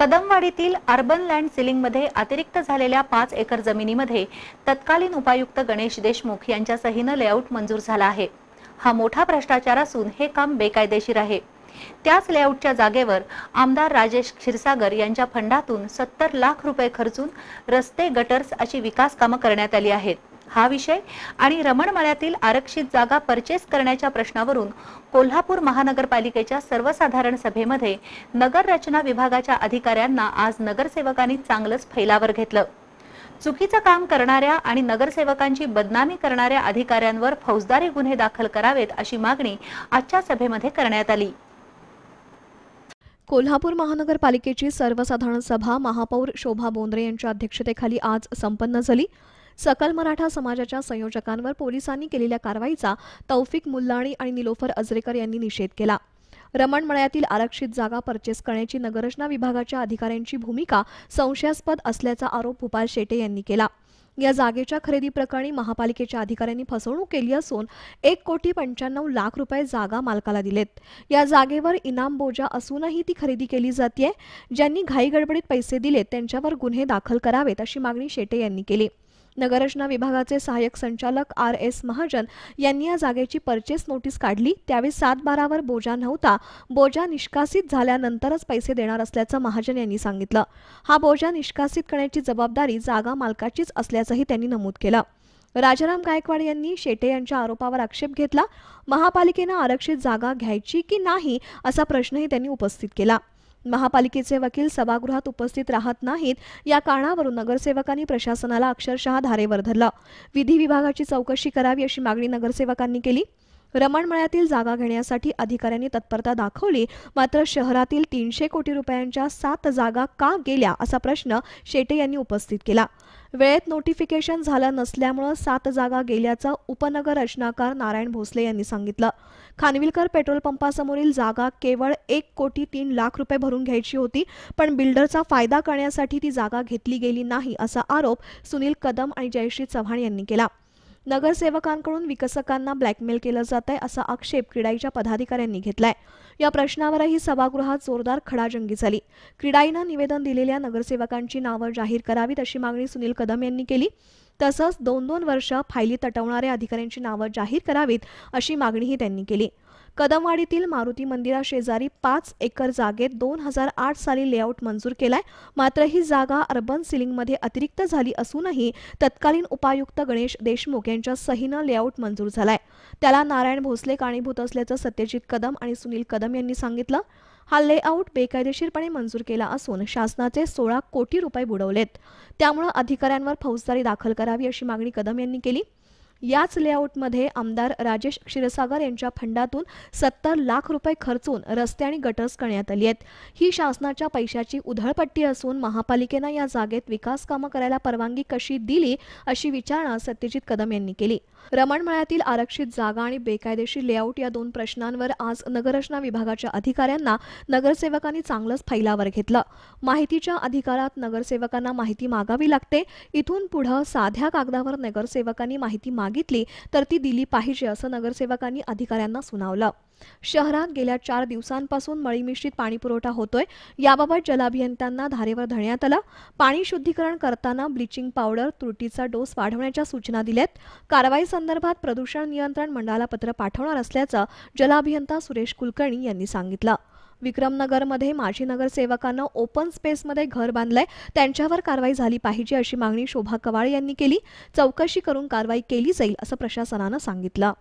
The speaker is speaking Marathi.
कदमवाडीतील अर्बन लँड सिलिंगमध्ये अतिरिक्त झालेल्या पाच एकर जमिनीमध्ये तत्कालीन उपायुक्त गणेश देशमुख यांच्या सहीनं लेआउट मंजूर झाला आहे हा मोठा भ्रष्टाचार असून हे काम बेकायदेशीर आहे त्याच लेआउटच्या जागेवर आमदार राजेश क्षीरसागर यांच्या फंडातून सत्तर लाख रुपये खर्चून रस्ते गटर्स अशी विकास कामं करण्यात आली आहेत हा विषय आणि रमणमळ्यातील आरक्षित जागा परचेस करण्याच्या प्रश्नावरून कोल्हापूर महानगरपालिकेच्या सर्वसाधारण सभेमध्ये नगर रचना विभागाच्या अधिकाऱ्यांना आज नगरसेवकांनी चांगलंच फैलावर घेतलं चुकीचं काम करणाऱ्या आणि नगरसेवकांची बदनामी करणाऱ्या अधिकाऱ्यांवर फौजदारी गुन्हे दाखल करावेत अशी मागणी आजच्या सभेमध्ये करण्यात आली कोल्हापूर महानगरपालिकेची सर्वसाधारण सभा महापौर शोभा बोंद्रे यांच्या अध्यक्षतेखाली आज संपन्न झाली सकल मराठा समाजाच्या संयोजकांवर पोलिसांनी केलेल्या कारवाईचा तौफिक मुल्लाणी आणि निलोफर अजरेकर यांनी निषेध केला मळ्यातील आरक्षित जागा परचेस करण्याची नगररचना विभागाच्या अधिकाऱ्यांची भूमिका संशयास्पद असल्याचा आरोप भूपाल शेटे यांनी केला या जागेच्या खरेदी प्रकरणी महापालिकेच्या अधिकाऱ्यांनी फसवणूक केली असून एक कोटी पंच्याण्णव लाख रुपये जागा मालकाला दिलेत या जागेवर इनाम बोजा असूनही ती खरेदी केली जाते ज्यांनी घाईगडबडीत पैसे दिलेत त्यांच्यावर गुन्हे दाखल करावेत अशी मागणी शेटे यांनी केली नगररचना विभागाचे सहाय्यक संचालक आर एस महाजन यांनी या जागेची परचेस नोटीस काढली त्यावेळी सात बारावर बोजा नव्हता बोजा निष्कासित झाल्यानंतरच पैसे देणार असल्याचं महाजन यांनी सांगितलं हा बोजा निष्कासित करण्याची जबाबदारी जागा मालकाचीच असल्याचंही त्यांनी नमूद केलं राजाराम गायकवाड यांनी शेटे यांच्या आरोपावर आक्षेप घेतला महापालिकेनं आरक्षित जागा घ्यायची की नाही असा प्रश्नही त्यांनी उपस्थित केला महापालिकेचे वकील सभागृहात उपस्थित राहत नाहीत या कारणावरून नगरसेवकांनी प्रशासनाला अक्षरशः धारेवर धरला विधी विभागाची चौकशी करावी अशी मागणी नगरसेवकांनी केली रमणमळ्यातील जागा घेण्यासाठी अधिकाऱ्यांनी तत्परता दाखवली मात्र शहरातील तीनशे कोटी रुपयांच्या सात जागा का गेल्या असा प्रश्न शेटे यांनी उपस्थित केला वेळेत नोटिफिकेशन झालं नसल्यामुळं सात जागा गेल्याचं उपनगर रचनाकार नारायण भोसले यांनी सांगितलं खानविलकर पेट्रोल पंपासमोरील जागा केवळ एक कोटी तीन लाख रुपये भरून घ्यायची होती पण बिल्डरचा फायदा करण्यासाठी ती जागा घेतली गेली नाही असा आरोप सुनील कदम आणि जयश्री चव्हाण यांनी केला नगरसेवकांकडून विकसकांना ब्लॅकमेल केलं जात आहे असा आक्षेप क्रीडाईच्या पदाधिकाऱ्यांनी घेतलाय या प्रश्नावरही सभागृहात जोरदार खडाजंगी झाली क्रीडाईनं निवेदन दिलेल्या नगरसेवकांची नावं जाहीर करावीत अशी मागणी सुनील कदम यांनी केली तसंच दोन दोन वर्ष फायली तटवणाऱ्या अधिकाऱ्यांची नावं जाहीर करावीत अशी मागणीही त्यांनी केली कदमवाडीतील मारुती मंदिराशेजारी पाच एकर जागेत दोन हजार आठ साली लेआउट मंजूर केलाय मात्र ही जागा अर्बन सिलिंगमध्ये अतिरिक्त झाली असूनही तत्कालीन उपायुक्त गणेश देशमुख यांच्या सहीनं लेआउट मंजूर झालाय त्याला नारायण भोसले कारणीभूत असल्याचं सत्यजित कदम आणि सुनील कदम यांनी सांगितलं हा लेआउट बेकायदेशीरपणे मंजूर केला असून शासनाचे सोळा कोटी रुपये बुडवलेत त्यामुळे अधिकाऱ्यांवर फौजदारी दाखल करावी अशी मागणी कदम यांनी केली याच लेआउटमध्ये आमदार राजेश क्षीरसागर यांच्या फंडातून सत्तर लाख रुपये खर्चून रस्ते आणि गटर्स करण्यात आली आहेत ही शासनाच्या पैशाची उधळपट्टी असून महापालिकेनं या जागेत विकास कामं करायला परवानगी कशी दिली अशी विचारणा सत्यजित कदम यांनी केली रमणमळ्यातील आरक्षित जागा आणि बेकायदेशीर लेआउट या दोन प्रश्नांवर आज नगररचना विभागाच्या अधिकाऱ्यांना नगरसेवकांनी चांगलंच फैलावर घेतलं माहितीच्या अधिकारात नगरसेवकांना माहिती मागावी लागते इथून पुढं साध्या कागदावर नगरसेवकांनी माहिती माग मागितली तर ती दिली पाहिजे असं नगरसेवकांनी अधिकाऱ्यांना सुनावलं शहरात गेल्या चार दिवसांपासून मळी मळीमिश्रित पाणीपुरवठा होतोय याबाबत जलाभियंत्यांना धारेवर धरण्यात आलं पाणी शुद्धीकरण करताना ब्लिचिंग पावडर त्रुटीचा डोस वाढवण्याच्या सूचना दिल्यात कारवाई संदर्भात प्रदूषण नियंत्रण मंडळाला पत्र पाठवणार असल्याचं जलाभियंता सुरेश कुलकर्णी यांनी सांगितलं विक्रमनगरमध्ये माजी नगरसेवकानं ओपन स्पेसमध्ये घर बांधलंय त्यांच्यावर कारवाई झाली पाहिजे अशी मागणी शोभा कवाळे यांनी केली चौकशी करून कारवाई केली जाईल असं प्रशासनानं सांगितलं